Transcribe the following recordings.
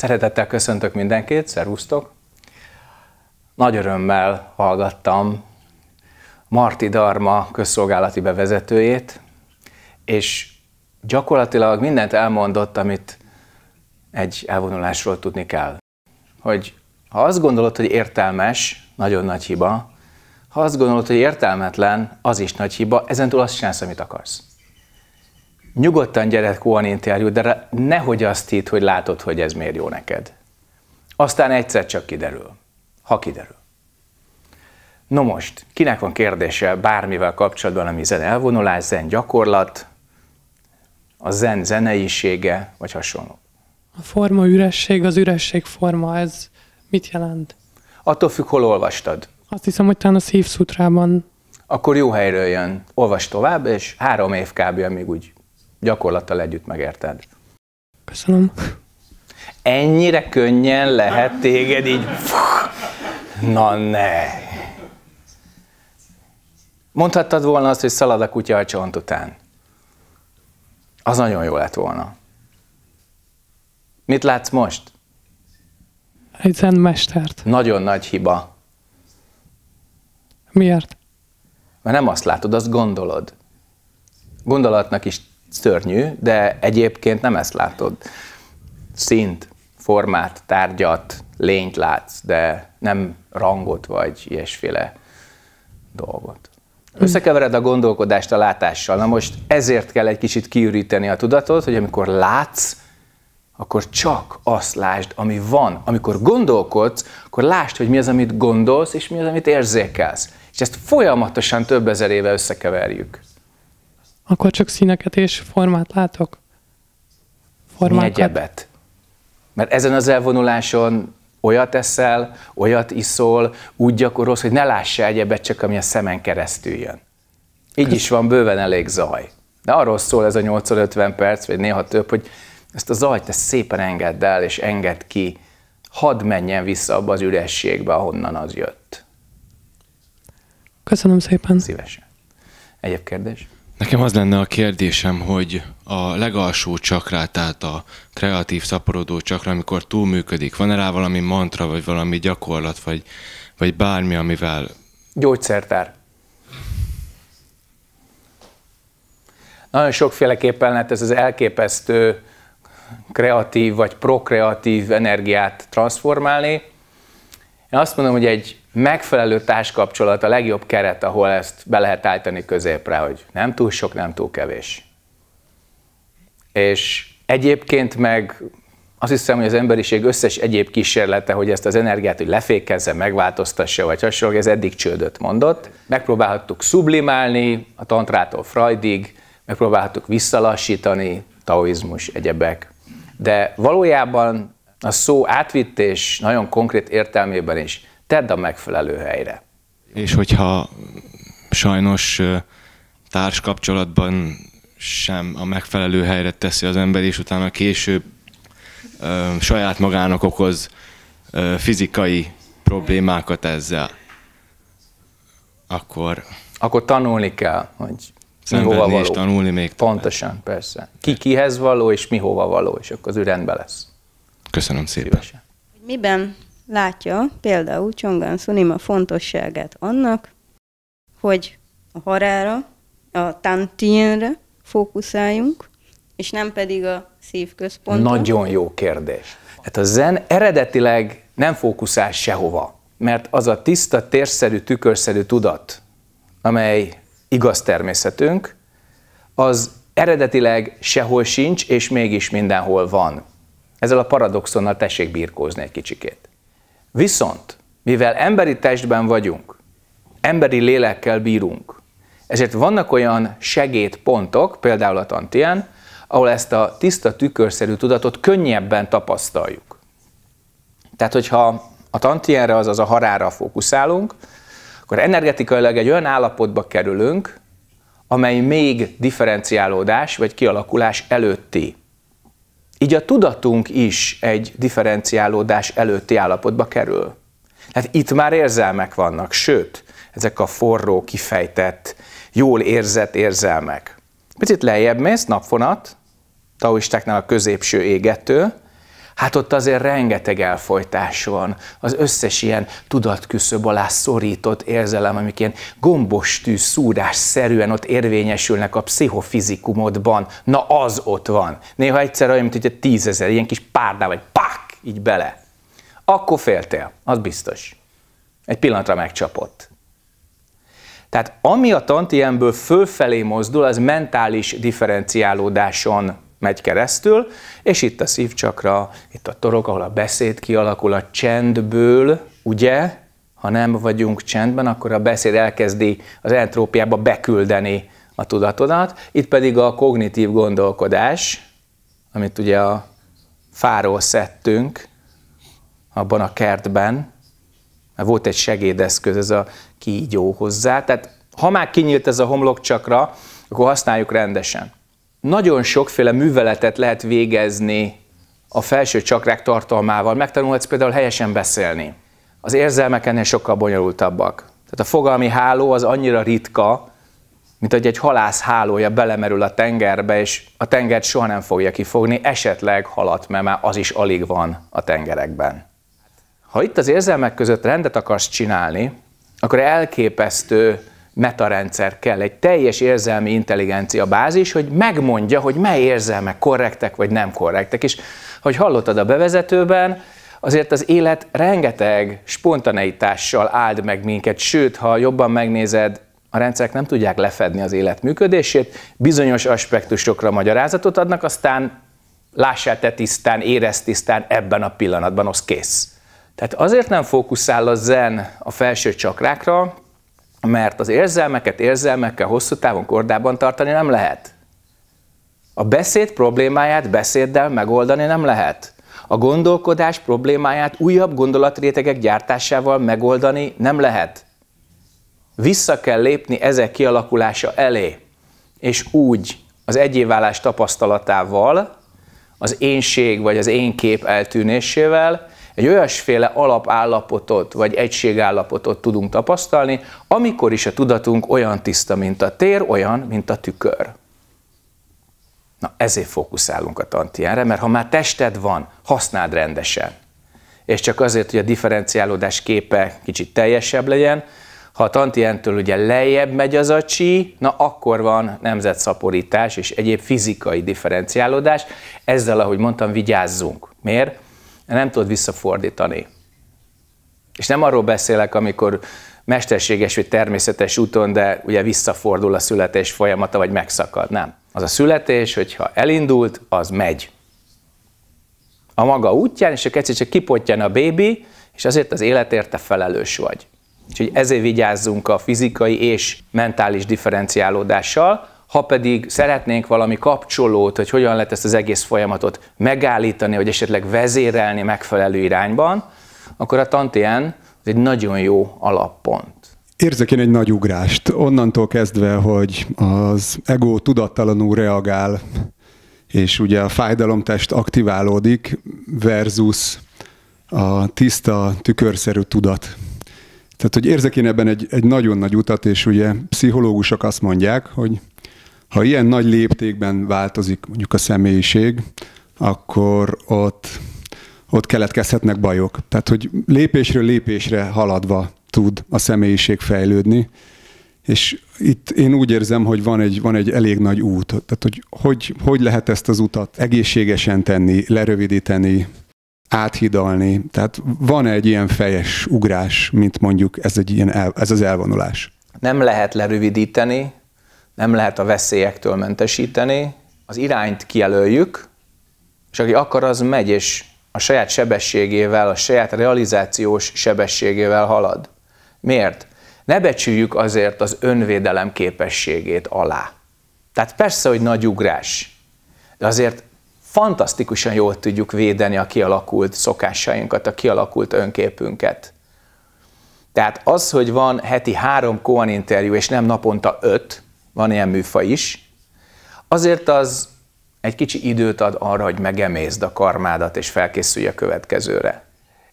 Szeretettel köszöntök mindenkit, szervusztok! Nagy örömmel hallgattam Marti Darma közszolgálati bevezetőjét, és gyakorlatilag mindent elmondott, amit egy elvonulásról tudni kell. Hogy ha azt gondolod, hogy értelmes, nagyon nagy hiba, ha azt gondolod, hogy értelmetlen, az is nagy hiba, ezentúl azt csinálsz, amit akarsz nyugodtan gyerek olyan interjú, de nehogy azt itt, hogy látod, hogy ez miért jó neked. Aztán egyszer csak kiderül, ha kiderül. No most, kinek van kérdése bármivel kapcsolatban, ami zen elvonulás, zen gyakorlat, a zen zeneisége, vagy hasonló? A forma üresség, az üresség forma, ez mit jelent? Attól függ, hol olvastad. Azt hiszem, hogy talán a szívszutrában. Akkor jó helyről jön. Olvas tovább, és három év kb. amíg úgy Gyakorlattal együtt megérted. Köszönöm. Ennyire könnyen lehet téged így... Na ne! Mondhattad volna azt, hogy szalad a kutya a csont után. Az nagyon jó lett volna. Mit látsz most? Egy mestert. Nagyon nagy hiba. Miért? Mert nem azt látod, azt gondolod. Gondolatnak is szörnyű, de egyébként nem ezt látod. Szint, formát, tárgyat, lényt látsz, de nem rangot vagy ilyesféle dolgot. Összekevered a gondolkodást a látással. Na most ezért kell egy kicsit kiüríteni a tudatot, hogy amikor látsz, akkor csak azt lásd, ami van. Amikor gondolkodsz, akkor lásd, hogy mi az, amit gondolsz, és mi az, amit érzékelsz. És ezt folyamatosan több ezer éve összekeverjük. Akkor csak színeket és formát látok? Formákat. egyebet, Mert ezen az elvonuláson olyat eszel, olyat iszol, úgy gyakorolsz, hogy ne lássa egyebet, csak ami a szemen keresztül jön. Így is van bőven elég zaj. De arról szól ez a 850 perc, vagy néha több, hogy ezt a zajt te szépen engedd el, és engedd ki, hadd menjen vissza abba az ürességbe, ahonnan az jött. Köszönöm szépen. Szívesen. Egyéb kérdés? Nekem az lenne a kérdésem, hogy a legalsó csakra, tehát a kreatív szaporodó csakra, amikor túlműködik, van-e rá valami mantra, vagy valami gyakorlat, vagy, vagy bármi, amivel... Gyógyszertár. Nagyon sokféleképpen lehet ez az elképesztő kreatív vagy prokreatív energiát transformálni, én azt mondom, hogy egy megfelelő társkapcsolat a legjobb keret, ahol ezt be lehet állítani középre, hogy nem túl sok, nem túl kevés. És egyébként meg azt hiszem, hogy az emberiség összes egyéb kísérlete, hogy ezt az energiát hogy lefékezze, megváltoztassa, vagy hasonló, ez eddig csődöt mondott. Megpróbálhattuk sublimálni a tantrától Freudig, megpróbálhattuk visszalassítani, taoizmus, egyebek. De valójában a szó átvitt és nagyon konkrét értelmében is. Tedd a megfelelő helyre. És hogyha sajnos társkapcsolatban sem a megfelelő helyre teszi az ember, és utána később ö, saját magának okoz ö, fizikai problémákat ezzel, akkor... Akkor tanulni kell, hogy mi hova való. és tanulni még Pontosan, persze. Ki kihez való, és mi hova való, és akkor az ő rendben lesz. Köszönöm szépen. Szívesen. Miben látja például Csongán Szunima fontosságát annak, hogy a harára, a tantienre fókuszáljunk, és nem pedig a szívközpontra? Nagyon jó kérdés. Hát a zen eredetileg nem fókuszál sehova, mert az a tiszta, térszerű, tükörszerű tudat, amely igaz természetünk, az eredetileg sehol sincs, és mégis mindenhol van. Ezzel a paradoxonnal tessék birkózni egy kicsikét. Viszont, mivel emberi testben vagyunk, emberi lélekkel bírunk, ezért vannak olyan segédpontok, például a tantien, ahol ezt a tiszta tükörszerű tudatot könnyebben tapasztaljuk. Tehát, hogyha a tantienre, azaz a harára fókuszálunk, akkor energetikailag egy olyan állapotba kerülünk, amely még differenciálódás vagy kialakulás előtti. Így a tudatunk is egy differenciálódás előtti állapotba kerül. Hát itt már érzelmek vannak, sőt, ezek a forró, kifejtett, jól érzett érzelmek. Picit lejjebb mész, napfonat, taoistáknál a középső égető, Hát ott azért rengeteg elfolytás van. Az összes ilyen tudatküszöb alá szorított érzelem, amik ilyen gombos tű, szúrás szerűen ott érvényesülnek a pszichofizikumodban. Na az ott van. Néha egyszer olyan, mint hogy egy tízezer, ilyen kis párdá vagy pák, így bele. Akkor féltél, az biztos. Egy pillanatra megcsapott. Tehát ami a tantiemből fölfelé mozdul, az mentális differenciálódáson megy keresztül, és itt a szívcsakra, itt a torok, ahol a beszéd kialakul a csendből, ugye, ha nem vagyunk csendben, akkor a beszéd elkezdi az entrópiába beküldeni a tudatodat. Itt pedig a kognitív gondolkodás, amit ugye a fáról szedtünk abban a kertben, mert volt egy segédeszköz, ez a kígyó hozzá. Tehát ha már kinyílt ez a homlokcsakra, akkor használjuk rendesen nagyon sokféle műveletet lehet végezni a felső csakrák tartalmával. Megtanulhatsz például helyesen beszélni. Az érzelmek ennél sokkal bonyolultabbak. Tehát a fogalmi háló az annyira ritka, mint hogy egy halász hálója belemerül a tengerbe, és a tengert soha nem fogja kifogni, esetleg halat, mert már az is alig van a tengerekben. Ha itt az érzelmek között rendet akarsz csinálni, akkor elképesztő metarendszer kell, egy teljes érzelmi intelligencia bázis, hogy megmondja, hogy mely érzelmek korrektek vagy nem korrektek. És hogy hallottad a bevezetőben, azért az élet rengeteg spontaneitással áld meg minket, sőt, ha jobban megnézed, a rendszerek nem tudják lefedni az élet működését, bizonyos aspektusokra magyarázatot adnak, aztán lássál te tisztán, érez tisztán, ebben a pillanatban az kész. Tehát azért nem fókuszál a zen a felső csakrákra, mert az érzelmeket érzelmekkel hosszú távon kordában tartani nem lehet. A beszéd problémáját beszéddel megoldani nem lehet. A gondolkodás problémáját újabb gondolatrétegek gyártásával megoldani nem lehet. Vissza kell lépni ezek kialakulása elé, és úgy az egyéválás tapasztalatával, az énség vagy az én kép eltűnésével, egy olyasféle alapállapotot vagy egységállapotot tudunk tapasztalni, amikor is a tudatunk olyan tiszta, mint a tér, olyan, mint a tükör. Na ezért fókuszálunk a tantiánra, mert ha már tested van, használd rendesen. És csak azért, hogy a differenciálódás képe kicsit teljesebb legyen, ha a tantientől ugye lejjebb megy az a csí, na akkor van nemzetszaporítás és egyéb fizikai differenciálódás. Ezzel, ahogy mondtam, vigyázzunk. Miért? nem tudod visszafordítani. És nem arról beszélek, amikor mesterséges vagy természetes úton, de ugye visszafordul a születés folyamata, vagy megszakad. Nem. Az a születés, hogyha elindult, az megy. A maga útján, és egyszer csak kipotjan a bébi, és azért az életérte felelős vagy. Úgyhogy ezért vigyázzunk a fizikai és mentális differenciálódással, ha pedig szeretnénk valami kapcsolót, hogy hogyan lehet ezt az egész folyamatot megállítani, vagy esetleg vezérelni megfelelő irányban, akkor a tantien egy nagyon jó alappont. Érzek én egy nagy ugrást, onnantól kezdve, hogy az ego tudattalanul reagál, és ugye a fájdalomtest aktiválódik versus a tiszta, tükörszerű tudat. Tehát, hogy érzek én ebben egy, egy nagyon nagy utat, és ugye pszichológusok azt mondják, hogy ha ilyen nagy léptékben változik mondjuk a személyiség, akkor ott, ott keletkezhetnek bajok. Tehát, hogy lépésről lépésre haladva tud a személyiség fejlődni, és itt én úgy érzem, hogy van egy, van egy elég nagy út. Tehát, hogy, hogy hogy lehet ezt az utat egészségesen tenni, lerövidíteni, áthidalni. Tehát van egy ilyen fejes ugrás, mint mondjuk ez, egy ilyen el, ez az elvonulás. Nem lehet lerövidíteni, nem lehet a veszélyektől mentesíteni, az irányt kijelöljük, és aki akar, az megy, és a saját sebességével, a saját realizációs sebességével halad. Miért? Ne becsüljük azért az önvédelem képességét alá. Tehát persze, hogy nagy ugrás, de azért fantasztikusan jól tudjuk védeni a kialakult szokásainkat, a kialakult önképünket. Tehát az, hogy van heti három koan interjú, és nem naponta öt, van ilyen műfa is, azért az egy kicsi időt ad arra, hogy megemészd a karmádat, és felkészülj a következőre.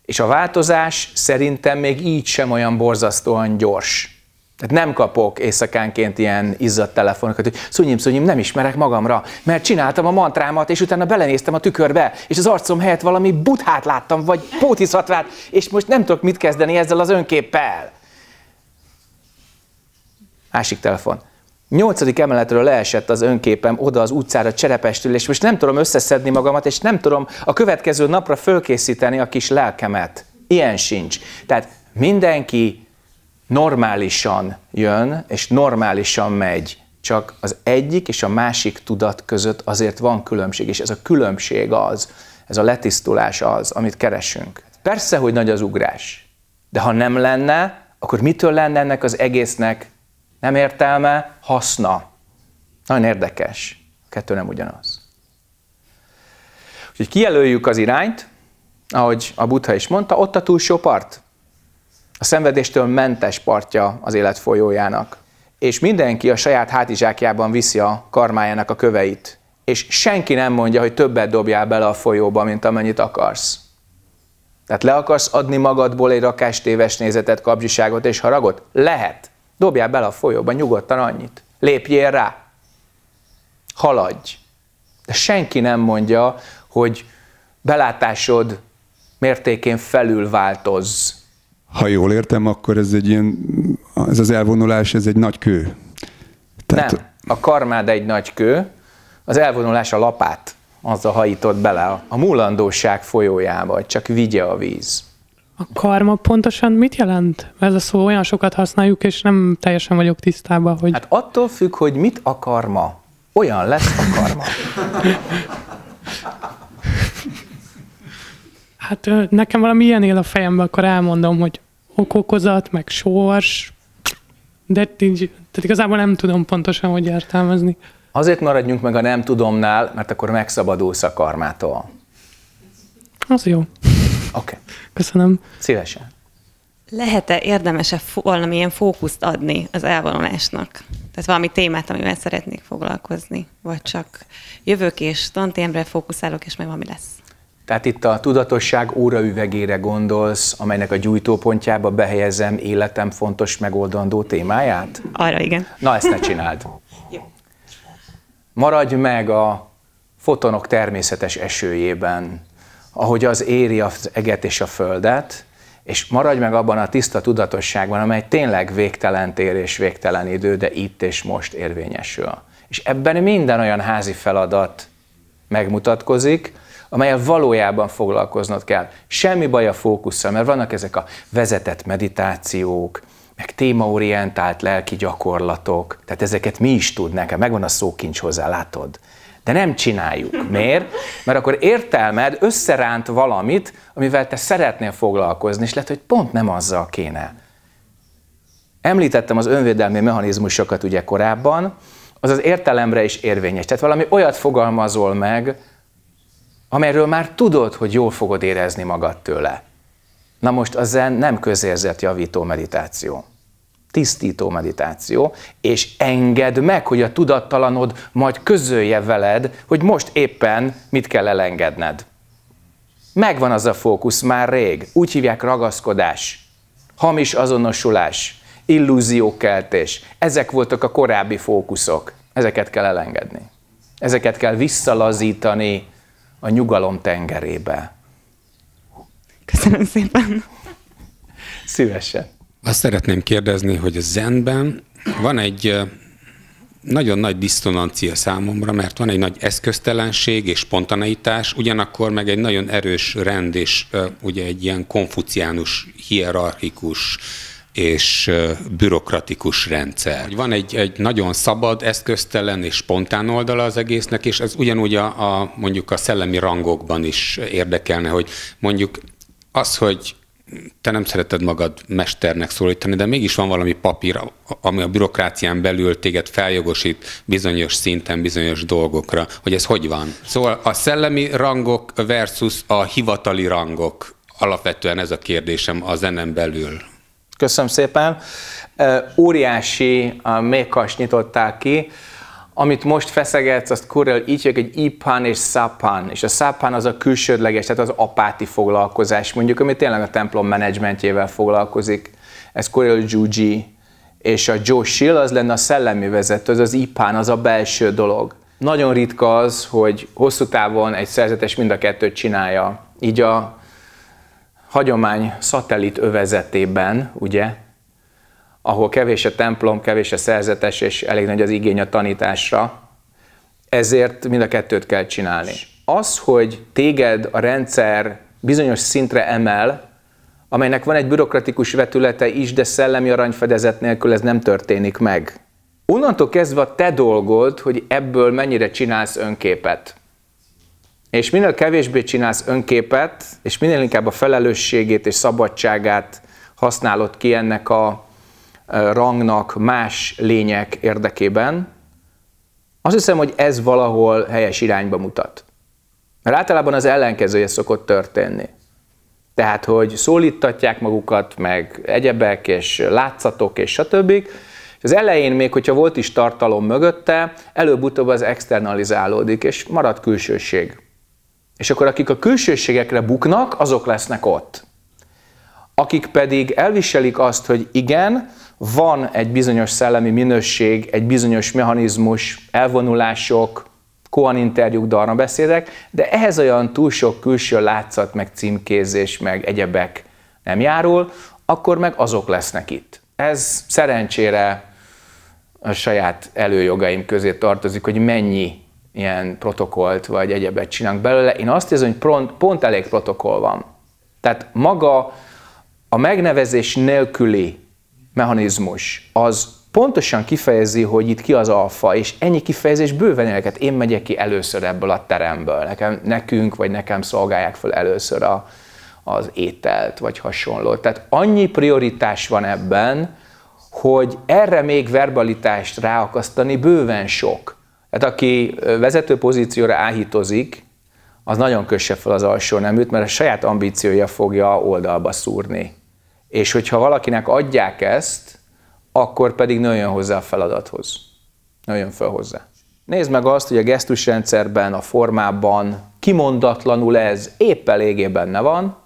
És a változás szerintem még így sem olyan borzasztóan gyors. Tehát nem kapok éjszakánként ilyen izzadt telefonokat, hogy szúnyim, szúnyim, nem ismerek magamra, mert csináltam a mantrámat, és utána belenéztem a tükörbe, és az arcom helyett valami buthát láttam, vagy pótiszatvát, és most nem tudok mit kezdeni ezzel az önképpel. Másik telefon nyolcadik emeletről leesett az önképem oda az utcára Cserepestül, és most nem tudom összeszedni magamat, és nem tudom a következő napra fölkészíteni a kis lelkemet. Ilyen sincs. Tehát mindenki normálisan jön, és normálisan megy. Csak az egyik és a másik tudat között azért van különbség, és ez a különbség az, ez a letisztulás az, amit keresünk. Persze, hogy nagy az ugrás, de ha nem lenne, akkor mitől lenne ennek az egésznek nem értelme, haszna. Nagyon érdekes. A kettő nem ugyanaz. Úgyhogy kijelöljük az irányt, ahogy a Buddha is mondta, ott a túlsó part. A szenvedéstől mentes partja az élet folyójának. És mindenki a saját hátizsákjában viszi a karmájának a köveit. És senki nem mondja, hogy többet dobjál bele a folyóba, mint amennyit akarsz. Tehát le akarsz adni magadból egy rakástéves nézetet, kapzsiságot és haragot? Lehet. Dobjál bele a folyóba nyugodtan annyit. Lépjél rá. Haladj. De senki nem mondja, hogy belátásod mértékén felül változz. Ha jól értem, akkor ez egy ilyen, ez az elvonulás, ez egy nagy kő. Tehát... Nem, a karmád egy nagy kő, az elvonulás a lapát, az a hajított bele a, mulandóság folyójába, hogy csak vigye a víz. A karma pontosan mit jelent? Ez a szó olyan sokat használjuk, és nem teljesen vagyok tisztában, hogy... Hát attól függ, hogy mit a karma. Olyan lesz a karma. hát nekem valami ilyen él a fejembe, akkor elmondom, hogy okokozat, meg sors, de így, tehát igazából nem tudom pontosan, hogy értelmezni. Azért maradjunk meg a nem tudomnál, mert akkor megszabadulsz a karmától. Az jó. Oké. Okay. Köszönöm. Szívesen. Lehet-e, érdemesebb valamilyen fókuszt adni az elvonulásnak? Tehát valami témát, amivel szeretnék foglalkozni, vagy csak jövök és tantémre fókuszálok, és majd valami lesz. Tehát itt a tudatosság óraüvegére gondolsz, amelynek a gyújtópontjába behelyezem életem fontos megoldandó témáját? Arra igen. Na, ezt ne csináld. Jó. Maradj meg a fotonok természetes esőjében, ahogy az éri az eget és a földet, és maradj meg abban a tiszta tudatosságban, amely tényleg végtelen tér és végtelen idő, de itt és most érvényesül. És ebben minden olyan házi feladat megmutatkozik, amelyel valójában foglalkoznod kell. Semmi baj a fókusszal, mert vannak ezek a vezetett meditációk, meg témaorientált lelki gyakorlatok, tehát ezeket mi is tudnánk, hát megvan a szókincs hozzá, látod. De nem csináljuk. Miért? Mert akkor értelmed összeránt valamit, amivel te szeretnél foglalkozni, és lehet, hogy pont nem azzal kéne. Említettem az önvédelmi mechanizmusokat ugye korábban, az az értelemre is érvényes. Tehát valami olyat fogalmazol meg, amelyről már tudod, hogy jól fogod érezni magad tőle. Na most az zen nem javító meditáció tisztító meditáció, és engedd meg, hogy a tudattalanod majd közölje veled, hogy most éppen mit kell elengedned. Megvan az a fókusz már rég, úgy hívják ragaszkodás, hamis azonosulás, illúziókeltés. Ezek voltak a korábbi fókuszok, ezeket kell elengedni. Ezeket kell visszalazítani a nyugalom tengerébe. Köszönöm szépen! Szívesen! Azt szeretném kérdezni, hogy a zenben van egy nagyon nagy diszonancia számomra, mert van egy nagy eszköztelenség és spontaneitás, ugyanakkor meg egy nagyon erős rend és ugye egy ilyen konfuciánus, hierarchikus és bürokratikus rendszer. Van egy, egy nagyon szabad, eszköztelen és spontán oldala az egésznek, és ez ugyanúgy a, a mondjuk a szellemi rangokban is érdekelne, hogy mondjuk az, hogy te nem szereted magad mesternek szólítani, de mégis van valami papír, ami a bürokrácián belül téged feljogosít bizonyos szinten, bizonyos dolgokra, hogy ez hogy van. Szóval a szellemi rangok versus a hivatali rangok, alapvetően ez a kérdésem a zenem belül. Köszönöm szépen. Óriási mékas nyitottál ki amit most feszegetsz, azt kurel így egy ipan és szapán. És a szapán az a külsődleges, tehát az apáti foglalkozás, mondjuk, ami tényleg a templom menedzsmentjével foglalkozik. Ez kurel juji. És a joshil az lenne a szellemi vezető, az az ipán, az a belső dolog. Nagyon ritka az, hogy hosszú távon egy szerzetes mind a kettőt csinálja. Így a hagyomány szatellit övezetében, ugye, ahol kevés a templom, kevés a szerzetes, és elég nagy az igény a tanításra, ezért mind a kettőt kell csinálni. Az, hogy téged a rendszer bizonyos szintre emel, amelynek van egy bürokratikus vetülete is, de szellemi aranyfedezet nélkül ez nem történik meg. Onnantól kezdve a te dolgod, hogy ebből mennyire csinálsz önképet. És minél kevésbé csinálsz önképet, és minél inkább a felelősségét és szabadságát használod ki ennek a rangnak más lények érdekében, azt hiszem, hogy ez valahol helyes irányba mutat. Mert általában az ellenkezője szokott történni. Tehát, hogy szólítatják magukat, meg egyebek, és látszatok, és stb. az elején még, hogyha volt is tartalom mögötte, előbb-utóbb az externalizálódik, és marad külsőség. És akkor akik a külsőségekre buknak, azok lesznek ott. Akik pedig elviselik azt, hogy igen, van egy bizonyos szellemi minőség, egy bizonyos mechanizmus, elvonulások, kohan interjúk, beszédek, de ehhez olyan túl sok külső látszat, meg címkézés, meg egyebek nem járul, akkor meg azok lesznek itt. Ez szerencsére a saját előjogaim közé tartozik, hogy mennyi ilyen protokolt vagy egyebet csinálunk belőle. Én azt hiszem, hogy pont, pont elég protokoll van. Tehát maga a megnevezés nélküli mechanizmus az pontosan kifejezi, hogy itt ki az alfa, és ennyi kifejezés bőven elket. Én megyek ki először ebből a teremből, nekem, nekünk vagy nekem szolgálják fel először a, az ételt, vagy hasonló. Tehát annyi prioritás van ebben, hogy erre még verbalitást ráakasztani bőven sok. Tehát aki vezető pozícióra áhítozik, az nagyon kösse fel az alsó neműt, mert a saját ambíciója fogja oldalba szúrni. És hogyha valakinek adják ezt, akkor pedig nőjön hozzá a feladathoz. Nőjön fel hozzá. Nézd meg azt, hogy a gesztusrendszerben, a formában kimondatlanul ez épp eléggé benne van,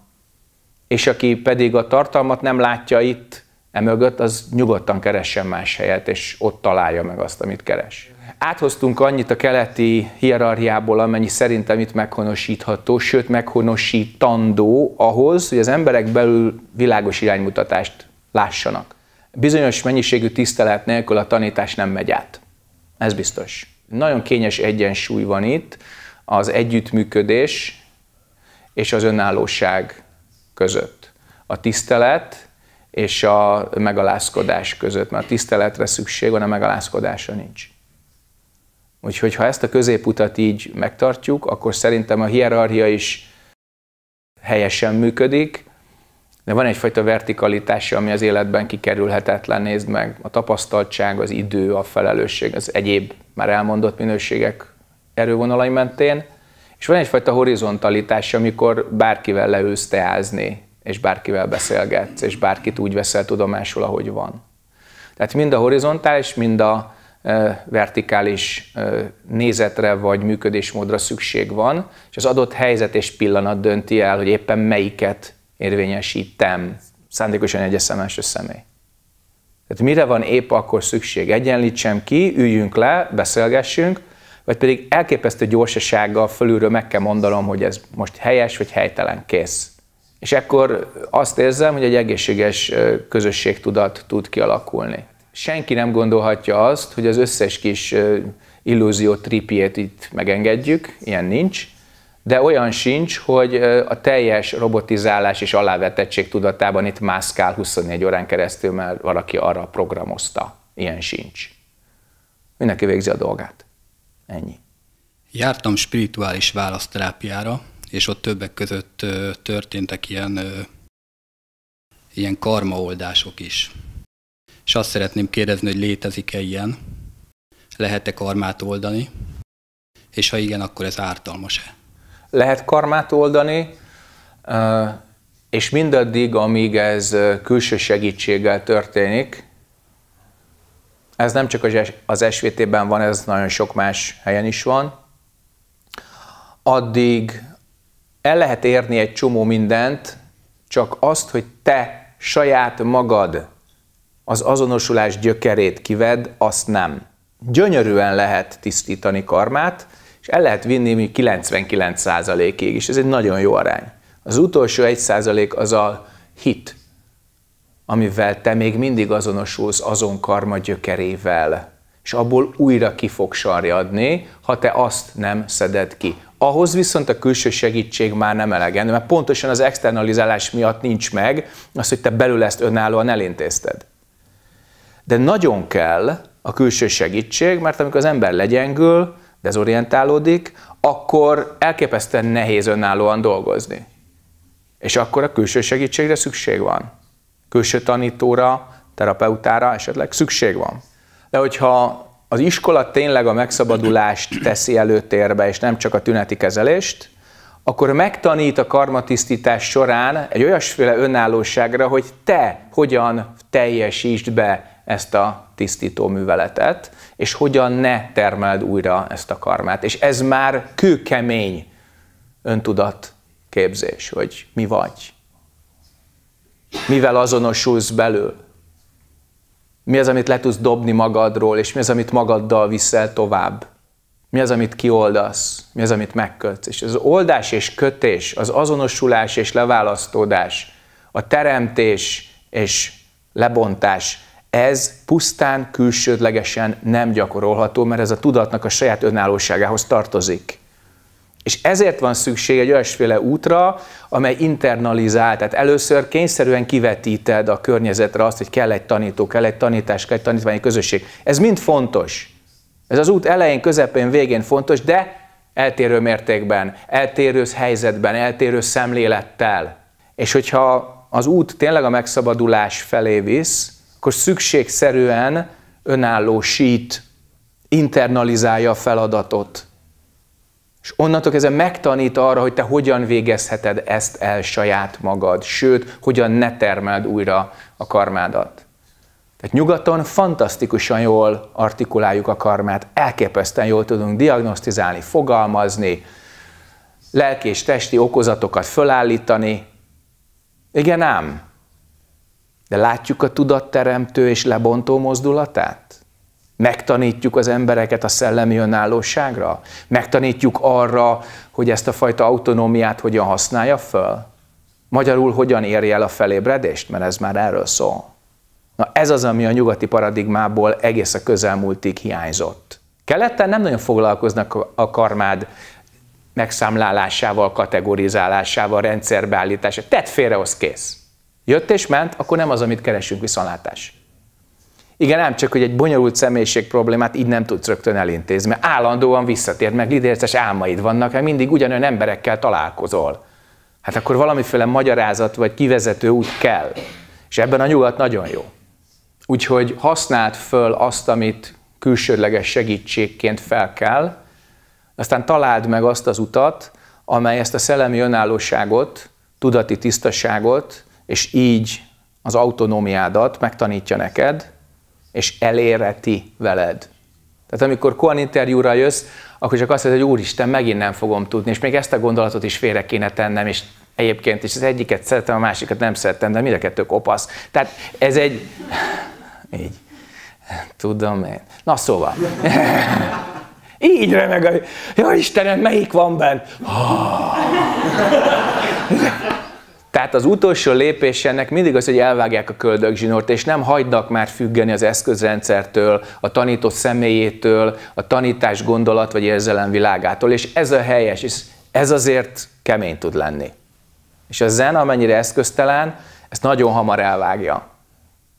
és aki pedig a tartalmat nem látja itt, emögött, az nyugodtan keressen más helyet, és ott találja meg azt, amit keres. Áthoztunk annyit a keleti hierarchiából, amennyi szerintem itt meghonosítható, sőt meghonosítandó ahhoz, hogy az emberek belül világos iránymutatást lássanak. Bizonyos mennyiségű tisztelet nélkül a tanítás nem megy át. Ez biztos. Nagyon kényes egyensúly van itt az együttműködés és az önállóság között. A tisztelet és a megalázkodás között, mert a tiszteletre szükség van, a megalázkodása nincs. Úgyhogy ha ezt a középutat így megtartjuk, akkor szerintem a hierarchia is helyesen működik, de van egyfajta vertikalitása, ami az életben kikerülhetetlen, nézd meg, a tapasztaltság, az idő, a felelősség, az egyéb már elmondott minőségek erővonalai mentén, és van egyfajta horizontalitás, amikor bárkivel leülsz teázni, és bárkivel beszélgetsz, és bárkit úgy veszel tudomásul, ahogy van. Tehát mind a horizontális, mind a vertikális nézetre vagy működésmódra szükség van, és az adott helyzet és pillanat dönti el, hogy éppen melyiket érvényesítem. Szándékosan egy eszemes személy. Tehát mire van épp akkor szükség? Egyenlítsem ki, üljünk le, beszélgessünk, vagy pedig elképesztő gyorsasággal fölülről meg kell mondanom, hogy ez most helyes vagy helytelen, kész. És ekkor azt érzem, hogy egy egészséges közösségtudat tud kialakulni senki nem gondolhatja azt, hogy az összes kis illúzió tripjét itt megengedjük, ilyen nincs, de olyan sincs, hogy a teljes robotizálás és alávetettség tudatában itt mászkál 24 órán keresztül, mert valaki arra programozta. Ilyen sincs. Mindenki végzi a dolgát. Ennyi. Jártam spirituális választerápiára, és ott többek között történtek ilyen, ilyen karmaoldások is és azt szeretném kérdezni, hogy létezik-e ilyen, lehet-e karmát oldani, és ha igen, akkor ez ártalmas-e? Lehet karmát oldani, és mindaddig, amíg ez külső segítséggel történik, ez nem csak az SVT-ben van, ez nagyon sok más helyen is van, addig el lehet érni egy csomó mindent, csak azt, hogy te saját magad az azonosulás gyökerét kived, azt nem. Gyönyörűen lehet tisztítani karmát, és el lehet vinni 99%-ig is, ez egy nagyon jó arány. Az utolsó 1% az a hit, amivel te még mindig azonosulsz azon karma gyökerével, és abból újra ki fog sarjadni, ha te azt nem szeded ki. Ahhoz viszont a külső segítség már nem elegendő, mert pontosan az externalizálás miatt nincs meg az, hogy te belül ezt önállóan elintézted de nagyon kell a külső segítség, mert amikor az ember legyengül, dezorientálódik, akkor elképesztően nehéz önállóan dolgozni. És akkor a külső segítségre szükség van. Külső tanítóra, terapeutára esetleg szükség van. De hogyha az iskola tényleg a megszabadulást teszi előtérbe, és nem csak a tüneti kezelést, akkor megtanít a karmatisztítás során egy olyasféle önállóságra, hogy te hogyan teljesítsd be ezt a tisztító műveletet, és hogyan ne termeld újra ezt a karmát. És ez már kőkemény öntudat képzés, hogy mi vagy, mivel azonosulsz belül, mi az, amit le tudsz dobni magadról, és mi az, amit magaddal viszel tovább. Mi az, amit kioldasz, mi az, amit megkötsz. És az oldás és kötés, az azonosulás és leválasztódás, a teremtés és lebontás, ez pusztán külsődlegesen nem gyakorolható, mert ez a tudatnak a saját önállóságához tartozik. És ezért van szükség egy olyasféle útra, amely internalizál, tehát először kényszerűen kivetíted a környezetre azt, hogy kell egy tanító, kell egy tanítás, kell egy tanítványi közösség. Ez mind fontos. Ez az út elején, közepén, végén fontos, de eltérő mértékben, eltérő helyzetben, eltérő szemlélettel. És hogyha az út tényleg a megszabadulás felé visz, akkor szükségszerűen önállósít, internalizálja a feladatot. És onnantól kezdve megtanít arra, hogy te hogyan végezheted ezt el saját magad, sőt, hogyan ne termeld újra a karmádat. Tehát nyugaton fantasztikusan jól artikuláljuk a karmát, elképesztően jól tudunk diagnosztizálni, fogalmazni, lelki és testi okozatokat fölállítani. Igen ám, de látjuk a tudatteremtő és lebontó mozdulatát? Megtanítjuk az embereket a szellemi önállóságra? Megtanítjuk arra, hogy ezt a fajta autonómiát hogyan használja föl? Magyarul hogyan érje el a felébredést? Mert ez már erről szól. Na ez az, ami a nyugati paradigmából egész a közelmúltig hiányzott. Keleten nem nagyon foglalkoznak a karmád megszámlálásával, kategorizálásával, rendszerbeállításával. Tedd félre, az kész. Jött és ment, akkor nem az, amit keresünk, viszontlátás. Igen, nem csak, hogy egy bonyolult személyiség problémát így nem tudsz rögtön elintézni, mert állandóan visszatér, meg lidérces álmaid vannak, mert mindig ugyanolyan emberekkel találkozol. Hát akkor valamiféle magyarázat vagy kivezető út kell. És ebben a nyugat nagyon jó. Úgyhogy használd föl azt, amit külsődleges segítségként fel kell, aztán találd meg azt az utat, amely ezt a szellemi önállóságot, tudati tisztaságot és így az autonómiádat megtanítja neked, és eléreti veled. Tehát amikor Koan interjúra jössz, akkor csak azt mondod, hogy úristen, megint nem fogom tudni, és még ezt a gondolatot is félre kéne tennem, és egyébként is az egyiket szeretem, a másikat nem szeretem, de mind a kettő Tehát ez egy... Így. Tudom én. Na szóval. Így remeg a... Jó Istenem, melyik van benne? Ah. Tehát az utolsó lépés ennek mindig az, hogy elvágják a köldögzsinort, és nem hagynak már függeni az eszközrendszertől, a tanító személyétől, a tanítás gondolat vagy érzelem világától, és ez a helyes, és ez azért kemény tud lenni. És a zen, amennyire eszköztelen, ezt nagyon hamar elvágja.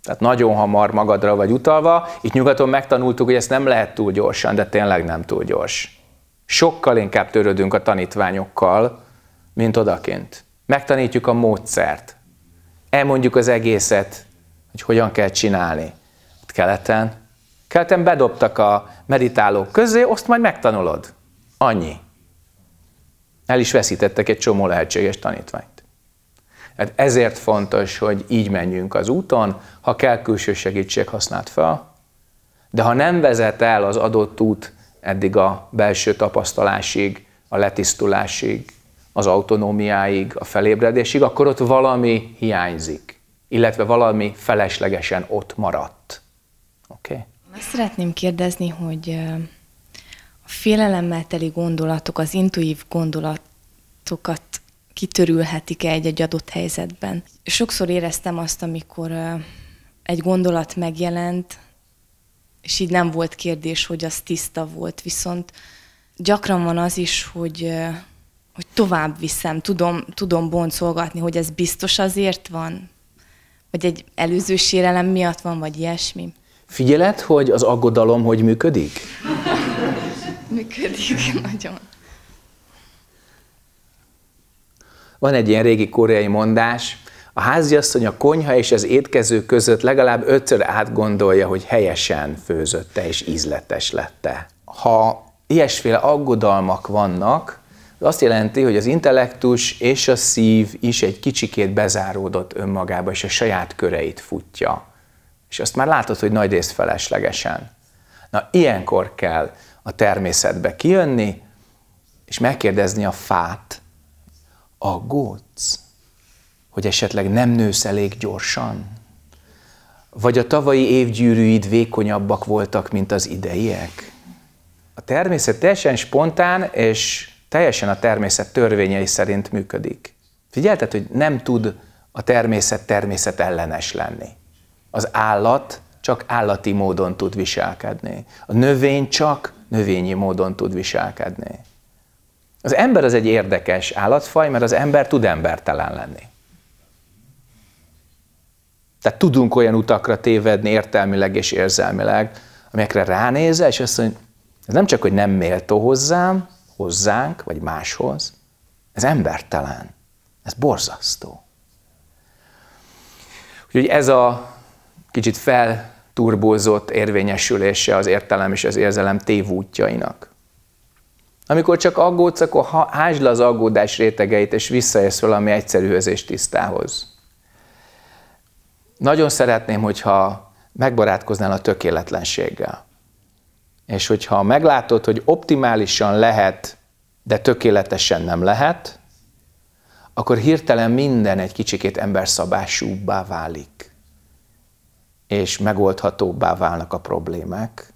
Tehát nagyon hamar magadra vagy utalva. Itt nyugaton megtanultuk, hogy ezt nem lehet túl gyorsan, de tényleg nem túl gyors. Sokkal inkább törődünk a tanítványokkal, mint odakint megtanítjuk a módszert, elmondjuk az egészet, hogy hogyan kell csinálni. Hát keleten, keleten bedobtak a meditálók közé, azt majd megtanulod. Annyi. El is veszítettek egy csomó lehetséges tanítványt. Hát ezért fontos, hogy így menjünk az úton, ha kell külső segítség használt fel, de ha nem vezet el az adott út eddig a belső tapasztalásig, a letisztulásig, az autonómiáig, a felébredésig, akkor ott valami hiányzik, illetve valami feleslegesen ott maradt. Oké? Okay? Azt szeretném kérdezni, hogy a félelemmel teli gondolatok, az intuív gondolatokat kitörülhetik-e egy-egy adott helyzetben. Sokszor éreztem azt, amikor egy gondolat megjelent, és így nem volt kérdés, hogy az tiszta volt, viszont gyakran van az is, hogy hogy tovább viszem, tudom, tudom boncolgatni, hogy ez biztos azért van? Vagy egy előző sérelem miatt van, vagy ilyesmi? Figyeled, hogy az aggodalom hogy működik? működik, nagyon. Van egy ilyen régi koreai mondás, a háziasszony a konyha és az étkező között legalább ötször átgondolja, hogy helyesen főzötte és ízletes lette. Ha ilyesféle aggodalmak vannak, ez azt jelenti, hogy az intellektus és a szív is egy kicsikét bezáródott önmagába, és a saját köreit futja. És azt már látod, hogy nagy részt feleslegesen. Na, ilyenkor kell a természetbe kijönni, és megkérdezni a fát, a góc, hogy esetleg nem nősz elég gyorsan, vagy a tavalyi évgyűrűid vékonyabbak voltak, mint az ideiek. A természet teljesen spontán és teljesen a természet törvényei szerint működik. Figyelted, hogy nem tud a természet természet ellenes lenni. Az állat csak állati módon tud viselkedni. A növény csak növényi módon tud viselkedni. Az ember az egy érdekes állatfaj, mert az ember tud embertelen lenni. Tehát tudunk olyan utakra tévedni értelmileg és érzelmileg, amelyekre ránézel, és azt mondja, ez nem csak, hogy nem méltó hozzám, hozzánk, vagy máshoz, ez embertelen, ez borzasztó. Úgyhogy ez a kicsit felturbózott érvényesülése az értelem és az érzelem tévútjainak. Amikor csak aggódsz, akkor házsd le az aggódás rétegeit, és visszaérsz valami egyszerűhöz és tisztához. Nagyon szeretném, hogyha megbarátkoznál a tökéletlenséggel. És hogyha meglátod, hogy optimálisan lehet, de tökéletesen nem lehet, akkor hirtelen minden egy kicsikét emberszabásúbbá válik, és megoldhatóbbá válnak a problémák,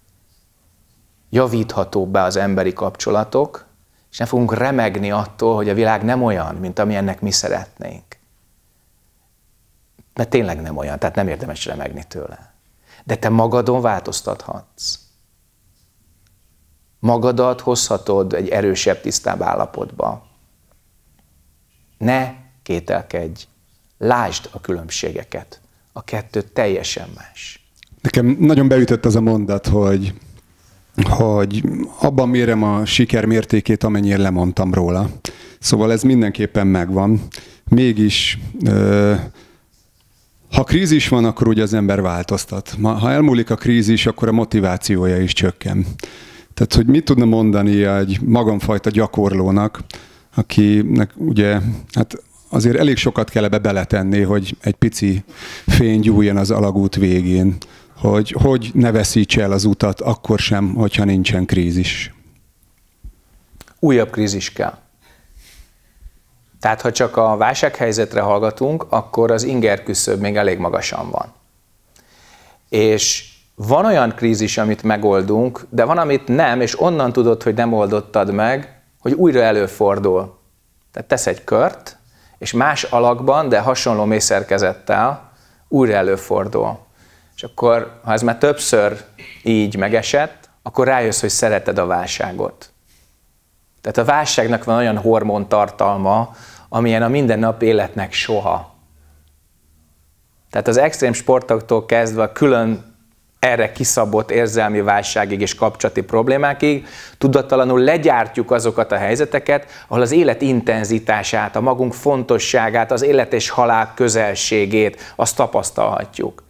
javíthatóbbá az emberi kapcsolatok, és nem fogunk remegni attól, hogy a világ nem olyan, mint amilyennek mi szeretnénk. Mert tényleg nem olyan, tehát nem érdemes remegni tőle. De te magadon változtathatsz magadat hozhatod egy erősebb, tisztább állapotba. Ne kételkedj, lásd a különbségeket. A kettő teljesen más. Nekem nagyon beütött az a mondat, hogy hogy abban mérem a siker mértékét, amennyire lemondtam róla. Szóval ez mindenképpen megvan. Mégis, ha krízis van, akkor ugye az ember változtat. Ha elmúlik a krízis, akkor a motivációja is csökken. Tehát, hogy mit tudna mondani egy magamfajta gyakorlónak, akinek ugye, hát azért elég sokat kell ebbe beletenni, hogy egy pici fény gyújjon az alagút végén, hogy hogy ne veszíts el az utat, akkor sem, hogyha nincsen krízis. Újabb krízis kell. Tehát, ha csak a válsághelyzetre hallgatunk, akkor az inger küszöb még elég magasan van. És van olyan krízis, amit megoldunk, de van, amit nem, és onnan tudod, hogy nem oldottad meg, hogy újra előfordul. Tehát tesz egy kört, és más alakban, de hasonló mészerkezettel újra előfordul. És akkor, ha ez már többször így megesett, akkor rájössz, hogy szereted a válságot. Tehát a válságnak van olyan hormontartalma, amilyen a mindennap életnek soha. Tehát az extrém sportoktól kezdve külön erre kiszabott érzelmi válságig és kapcsolati problémákig, tudattalanul legyártjuk azokat a helyzeteket, ahol az élet intenzitását, a magunk fontosságát, az élet és halál közelségét, azt tapasztalhatjuk.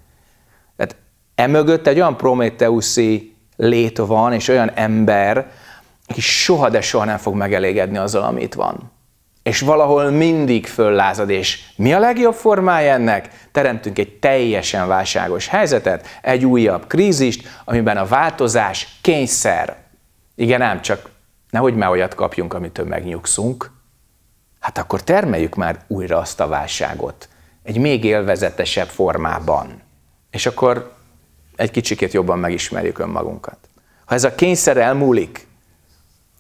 Tehát emögött egy olyan prométeuszi lét van, és olyan ember, aki soha, de soha nem fog megelégedni azzal, amit van és valahol mindig föllázad, és mi a legjobb formája ennek? Teremtünk egy teljesen válságos helyzetet, egy újabb krízist, amiben a változás kényszer. Igen ám, csak nehogy már olyat kapjunk, amitől megnyugszunk. Hát akkor termeljük már újra azt a válságot, egy még élvezetesebb formában. És akkor egy kicsikét jobban megismerjük önmagunkat. Ha ez a kényszer elmúlik,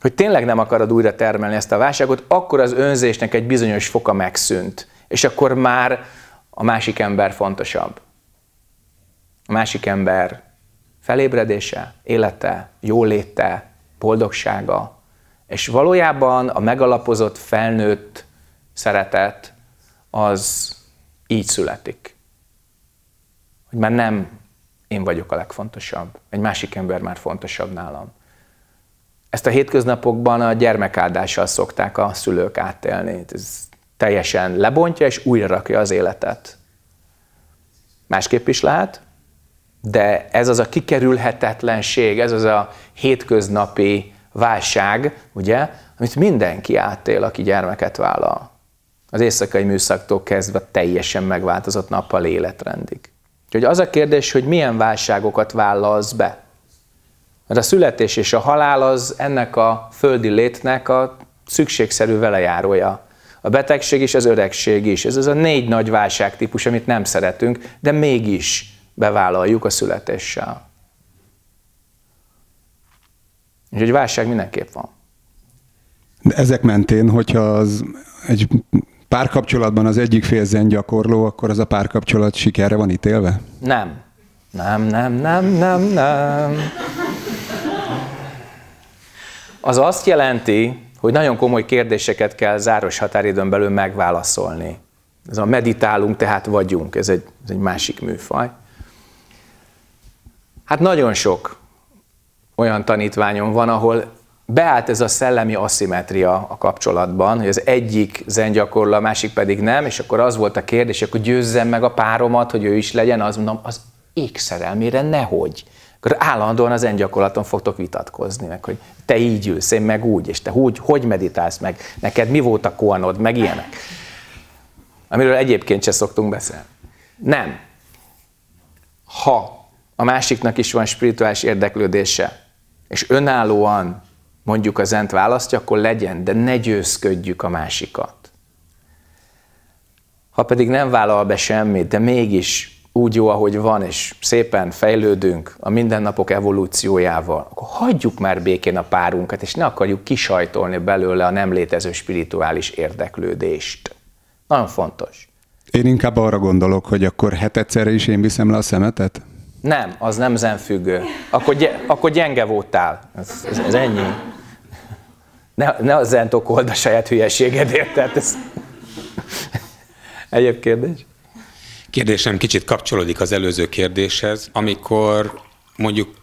hogy tényleg nem akarod újra termelni ezt a válságot, akkor az önzésnek egy bizonyos foka megszűnt. És akkor már a másik ember fontosabb. A másik ember felébredése, élete, jóléte, boldogsága, és valójában a megalapozott felnőtt szeretet az így születik. Hogy már nem én vagyok a legfontosabb, egy másik ember már fontosabb nálam. Ezt a hétköznapokban a gyermekáldással szokták a szülők átélni. Ez teljesen lebontja és újra rakja az életet. Másképp is lehet, de ez az a kikerülhetetlenség, ez az a hétköznapi válság, ugye, amit mindenki átél, aki gyermeket vállal. Az éjszakai műszaktól kezdve teljesen megváltozott nappal életrendig. Úgyhogy az a kérdés, hogy milyen válságokat vállalsz be. Mert a születés és a halál az ennek a földi létnek a szükségszerű velejárója. A betegség is, az öregség is. Ez az a négy nagy válságtípus, amit nem szeretünk, de mégis bevállaljuk a születéssel. És egy válság mindenképp van. De ezek mentén, hogyha az egy párkapcsolatban az egyik fél gyakorló, akkor az a párkapcsolat sikerre van ítélve? Nem. Nem, nem, nem, nem, nem az azt jelenti, hogy nagyon komoly kérdéseket kell záros határidőn belül megválaszolni. Ez a meditálunk, tehát vagyunk, ez egy, ez egy másik műfaj. Hát nagyon sok olyan tanítványom van, ahol beállt ez a szellemi aszimetria a kapcsolatban, hogy az egyik zen a másik pedig nem, és akkor az volt a kérdés, akkor győzzem meg a páromat, hogy ő is legyen, az mondom, az ékszerelmére nehogy akkor állandóan az gyakorlaton fogtok vitatkozni, meg hogy te így ülsz, én meg úgy, és te úgy, hogy meditálsz meg, neked mi volt a koanod, meg ilyenek. Amiről egyébként se szoktunk beszélni. Nem. Ha a másiknak is van spirituális érdeklődése, és önállóan mondjuk a zent választja, akkor legyen, de ne győzködjük a másikat. Ha pedig nem vállal be semmit, de mégis úgy jó, ahogy van, és szépen fejlődünk a mindennapok evolúciójával, akkor hagyjuk már békén a párunkat, és ne akarjuk kisajtolni belőle a nem létező spirituális érdeklődést. Nagyon fontos. Én inkább arra gondolok, hogy akkor hát egyszerre is én viszem le a szemetet? Nem, az nem zenfüggő. Akkor, gy- akkor gyenge voltál. Ez, ez, ez ennyi. Ne, ne a zent okold a saját hülyeségedért. Tehát ez... Egyéb kérdés? Kérdésem kicsit kapcsolódik az előző kérdéshez. Amikor mondjuk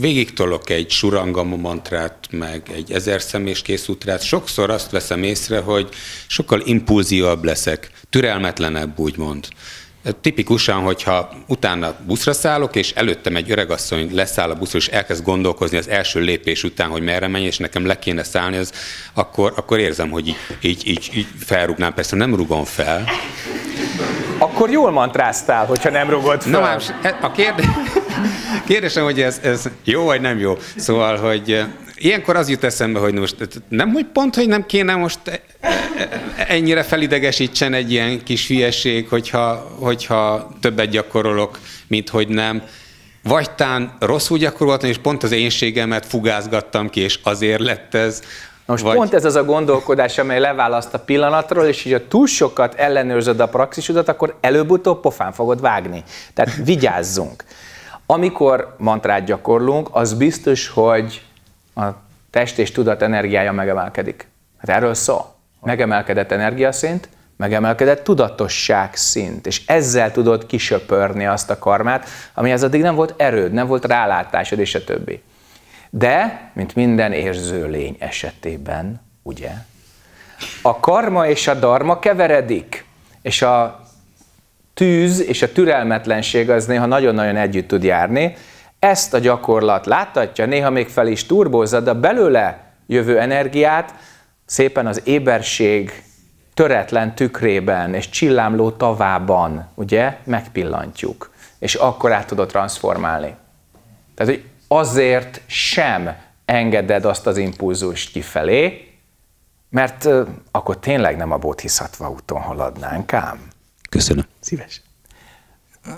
végigtolok egy surangamu mantrát, meg egy ezer szemés útrát, sokszor azt veszem észre, hogy sokkal impulzívabb leszek, türelmetlenebb úgymond. Tipikusan, hogyha utána buszra szállok, és előttem egy öregasszony leszáll a buszról, és elkezd gondolkozni az első lépés után, hogy merre menj, és nekem le kéne szállni, az, akkor, akkor érzem, hogy így, így, így, így felrúgnám. Persze nem rugom fel. Akkor jól mantráztál, hogyha nem rugod fel. Na már, e, a kérdés... Kérdésem, hogy ez, ez jó vagy nem jó. Szóval, hogy ilyenkor az jut eszembe, hogy most nem, úgy pont, hogy nem kéne most e- e- ennyire felidegesítsen egy ilyen kis hülyeség, hogyha, hogyha többet gyakorolok, mint hogy nem. Vagy tán rosszul gyakoroltam, és pont az énségemet fugázgattam ki, és azért lett ez. Most vagy... pont ez az a gondolkodás, amely leválaszt a pillanatról, és hogyha túl sokat ellenőrzöd a praxisodat, akkor előbb-utóbb pofán fogod vágni. Tehát vigyázzunk. Amikor mantrát gyakorlunk, az biztos, hogy a test és tudat energiája megemelkedik. Hát erről szól. Megemelkedett energiaszint, megemelkedett tudatosság szint, és ezzel tudod kisöpörni azt a karmát, az addig nem volt erőd, nem volt rálátásod, és a többi. De, mint minden érző lény esetében, ugye, a karma és a darma keveredik, és a tűz és a türelmetlenség az néha nagyon-nagyon együtt tud járni, ezt a gyakorlat láthatja, néha még fel is turbózza, de belőle jövő energiát szépen az éberség töretlen tükrében és csillámló tavában, ugye, megpillantjuk. És akkor át tudod transformálni. Tehát, hogy azért sem engeded azt az impulzust kifelé, mert euh, akkor tényleg nem a bóthiszatva úton haladnánk, ám. Köszönöm. Szíves.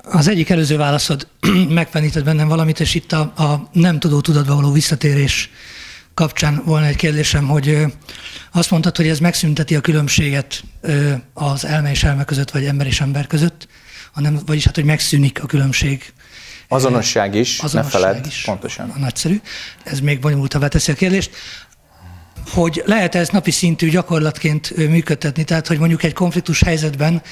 Az egyik előző válaszod megfenített bennem valamit, és itt a, a nem tudó tudatba való visszatérés kapcsán volna egy kérdésem, hogy azt mondtad, hogy ez megszünteti a különbséget az elme és elme között, vagy ember és ember között, hanem, vagyis hát, hogy megszűnik a különbség. Azonosság is, azonosság ne feled, is. pontosan. Nagyszerű. Ez még bonyolultabbá teszi a kérdést hogy lehet ezt napi szintű gyakorlatként működtetni, tehát hogy mondjuk egy konfliktus helyzetben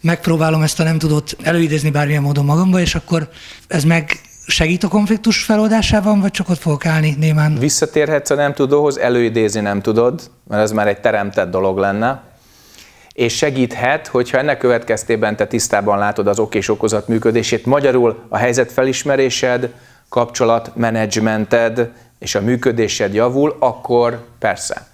megpróbálom ezt a nem tudott előidézni bármilyen módon magamba, és akkor ez meg segít a konfliktus feloldásában, vagy csak ott fogok állni némán? Visszatérhetsz a nem tudóhoz, előidézni nem tudod, mert ez már egy teremtett dolog lenne, és segíthet, hogyha ennek következtében te tisztában látod az ok és okozat működését, magyarul a helyzet felismerésed, kapcsolatmenedzsmented, és a működésed javul, akkor persze.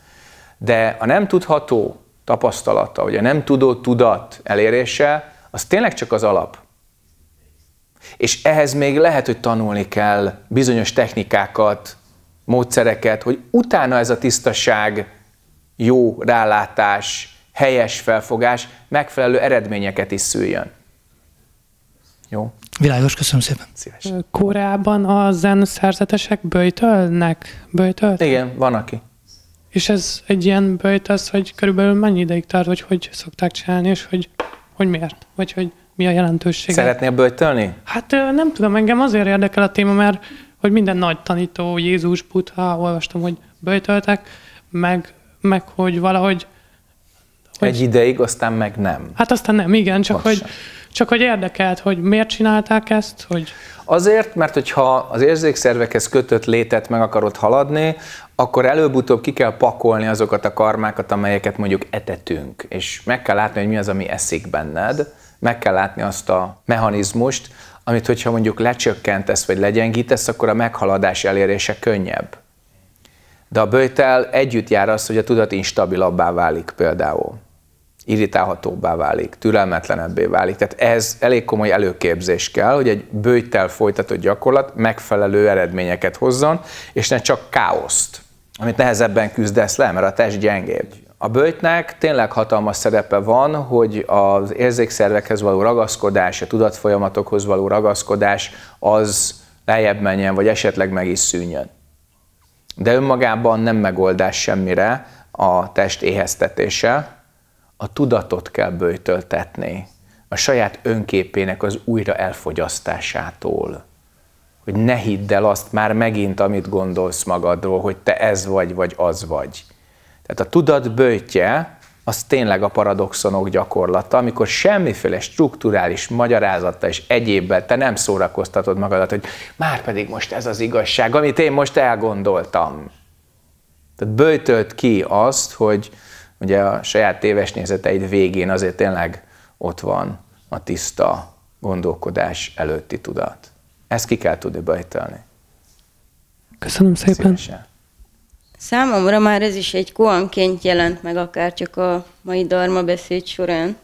De a nem tudható tapasztalata, vagy a nem tudó tudat elérése, az tényleg csak az alap. És ehhez még lehet, hogy tanulni kell bizonyos technikákat, módszereket, hogy utána ez a tisztaság, jó rálátás, helyes felfogás megfelelő eredményeket is szüljön. Jó? Világos, köszönöm szépen. Szíves. Korábban a zen szerzetesek böjtölnek? Böjtölt? Igen, van aki. És ez egy ilyen böjt az, hogy körülbelül mennyi ideig tart, hogy hogy szokták csinálni, és hogy, hogy miért? Vagy hogy mi a jelentősége? Szeretnél böjtölni? Hát nem tudom, engem azért érdekel a téma, mert hogy minden nagy tanító, Jézus, Buddha, olvastam, hogy böjtöltek, meg, meg hogy valahogy... Hogy... Egy ideig, aztán meg nem. Hát aztán nem, igen, csak Most hogy... Sem csak hogy érdekelt, hogy miért csinálták ezt? Hogy... Azért, mert hogyha az érzékszervekhez kötött létet meg akarod haladni, akkor előbb-utóbb ki kell pakolni azokat a karmákat, amelyeket mondjuk etetünk, és meg kell látni, hogy mi az, ami eszik benned, meg kell látni azt a mechanizmust, amit hogyha mondjuk lecsökkentesz vagy legyengítesz, akkor a meghaladás elérése könnyebb. De a bőjtel együtt jár az, hogy a tudat instabilabbá válik például irritálhatóbbá válik, türelmetlenebbé válik. Tehát ez elég komoly előképzés kell, hogy egy bőjtel folytatott gyakorlat megfelelő eredményeket hozzon, és ne csak káoszt, amit nehezebben küzdesz le, mert a test gyengébb. A bőjtnek tényleg hatalmas szerepe van, hogy az érzékszervekhez való ragaszkodás, a tudatfolyamatokhoz való ragaszkodás az lejjebb menjen, vagy esetleg meg is szűnjön. De önmagában nem megoldás semmire a test éheztetése, a tudatot kell bőjtöltetni, a saját önképének az újra elfogyasztásától. Hogy ne hidd el azt már megint, amit gondolsz magadról, hogy te ez vagy, vagy az vagy. Tehát a tudat bőtje, az tényleg a paradoxonok gyakorlata, amikor semmiféle strukturális magyarázattal és egyébbel te nem szórakoztatod magadat, hogy már pedig most ez az igazság, amit én most elgondoltam. Tehát böjtölt ki azt, hogy ugye a saját téves nézeteid végén azért tényleg ott van a tiszta gondolkodás előtti tudat. Ezt ki kell tudni bajtelni. Köszönöm szépen. Szívesen. Számomra már ez is egy koanként jelent meg, akár csak a mai Dharma beszéd során,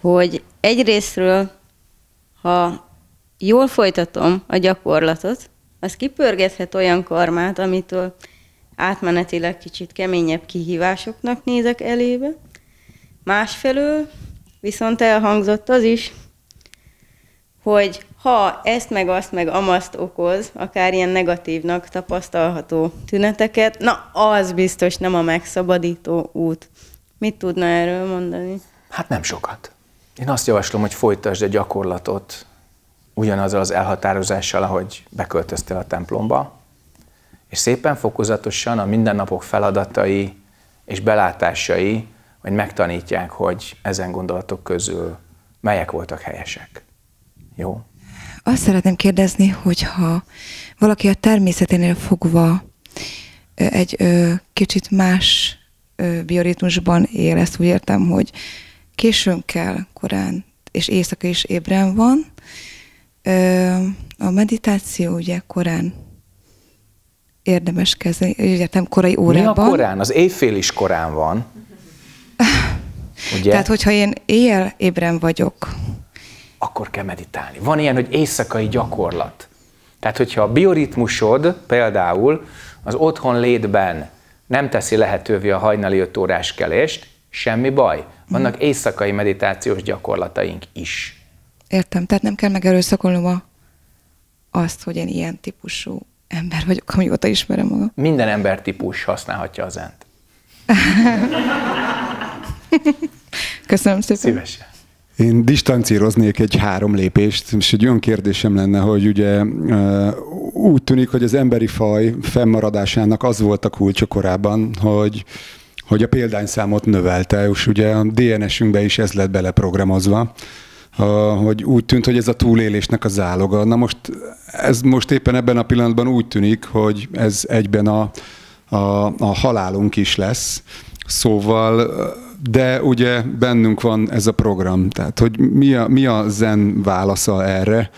hogy egyrésztről, ha jól folytatom a gyakorlatot, az kipörgethet olyan karmát, amitől átmenetileg kicsit keményebb kihívásoknak nézek elébe. Másfelől viszont elhangzott az is, hogy ha ezt meg azt meg amaszt okoz, akár ilyen negatívnak tapasztalható tüneteket, na az biztos nem a megszabadító út. Mit tudna erről mondani? Hát nem sokat. Én azt javaslom, hogy folytasd a gyakorlatot ugyanazzal az elhatározással, ahogy beköltöztél a templomba, és szépen fokozatosan a mindennapok feladatai és belátásai, hogy megtanítják, hogy ezen gondolatok közül melyek voltak helyesek. Jó? Azt szeretném kérdezni, hogyha valaki a természeténél fogva egy ö, kicsit más ö, bioritmusban él, ezt úgy értem, hogy későn kell korán, és éjszaka is ébren van, ö, a meditáció ugye korán érdemes kezdeni értem, korai órában. Mi a korán? Az éjfél is korán van. Ugye? Tehát, hogyha én éjjel ébren vagyok, akkor kell meditálni. Van ilyen, hogy éjszakai gyakorlat. Tehát, hogyha a bioritmusod például az otthon létben nem teszi lehetővé a hajnali 5 órás kelést, semmi baj. Vannak mhm. éjszakai meditációs gyakorlataink is. Értem, tehát nem kell megerőszakolnom a, azt, hogy én ilyen típusú ember vagyok, amióta ismerem magam. Minden embertípus használhatja az ent. Köszönöm szépen. Szívesen. Én distancíroznék egy három lépést, és egy olyan kérdésem lenne, hogy ugye eh, úgy tűnik, hogy az emberi faj fennmaradásának az volt a kulcsa korábban, hogy hogy a példányszámot növelte, és ugye a DNS-ünkbe is ez lett beleprogramozva hogy úgy tűnt, hogy ez a túlélésnek a záloga. Na most ez most éppen ebben a pillanatban úgy tűnik, hogy ez egyben a, a, a halálunk is lesz. Szóval, de ugye bennünk van ez a program, tehát hogy mi a, mi a zen válasza erre,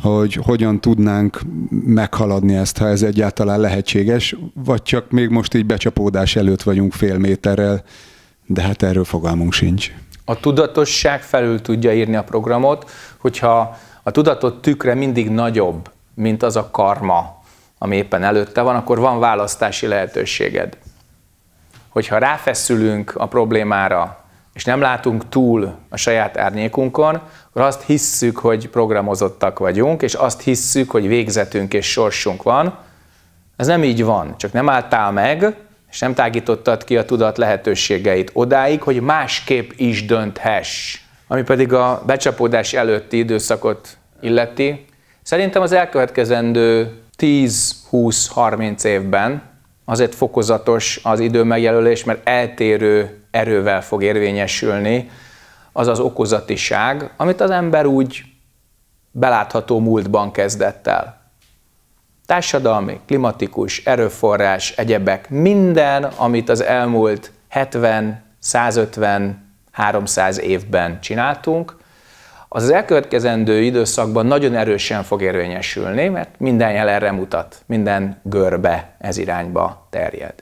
hogy hogyan tudnánk meghaladni ezt, ha ez egyáltalán lehetséges, vagy csak még most így becsapódás előtt vagyunk fél méterrel, de hát erről fogalmunk sincs. A tudatosság felül tudja írni a programot, hogyha a tudatot tükre mindig nagyobb, mint az a karma, ami éppen előtte van, akkor van választási lehetőséged. Hogyha ráfeszülünk a problémára, és nem látunk túl a saját árnyékunkon, akkor azt hisszük, hogy programozottak vagyunk, és azt hisszük, hogy végzetünk és sorsunk van. Ez nem így van, csak nem álltál meg, és nem tágítottad ki a tudat lehetőségeit odáig, hogy másképp is dönthess. Ami pedig a becsapódás előtti időszakot illeti, szerintem az elkövetkezendő 10-20-30 évben azért fokozatos az idő megjelölés, mert eltérő erővel fog érvényesülni az az okozatiság, amit az ember úgy belátható múltban kezdett el társadalmi, klimatikus, erőforrás, egyebek, minden, amit az elmúlt 70, 150, 300 évben csináltunk, az az elkövetkezendő időszakban nagyon erősen fog érvényesülni, mert minden jel erre mutat, minden görbe ez irányba terjed.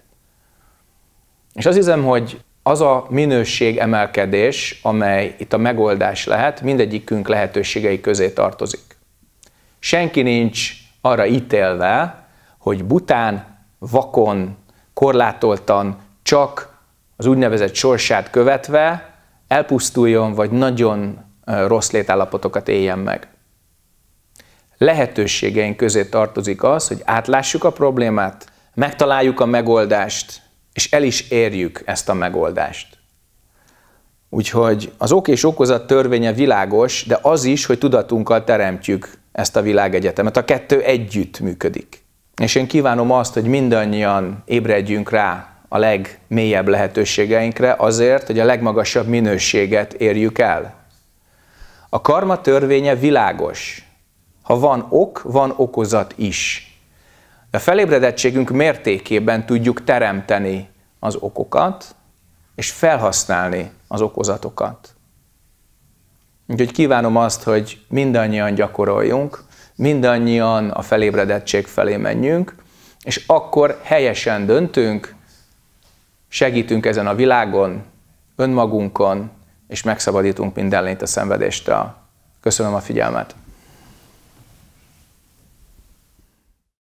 És azt hiszem, hogy az a minőség emelkedés, amely itt a megoldás lehet, mindegyikünk lehetőségei közé tartozik. Senki nincs arra ítélve, hogy bután, vakon, korlátoltan, csak az úgynevezett sorsát követve elpusztuljon, vagy nagyon rossz létállapotokat éljen meg. Lehetőségeink közé tartozik az, hogy átlássuk a problémát, megtaláljuk a megoldást, és el is érjük ezt a megoldást. Úgyhogy az ok és okozat törvénye világos, de az is, hogy tudatunkkal teremtjük ezt a világegyetemet. A kettő együtt működik. És én kívánom azt, hogy mindannyian ébredjünk rá a legmélyebb lehetőségeinkre azért, hogy a legmagasabb minőséget érjük el. A karma törvénye világos. Ha van ok, van okozat is. De a felébredettségünk mértékében tudjuk teremteni az okokat, és felhasználni az okozatokat. Úgyhogy kívánom azt, hogy mindannyian gyakoroljunk, mindannyian a felébredettség felé menjünk, és akkor helyesen döntünk, segítünk ezen a világon, önmagunkon, és megszabadítunk minden lényt a szenvedéstől. Köszönöm a figyelmet!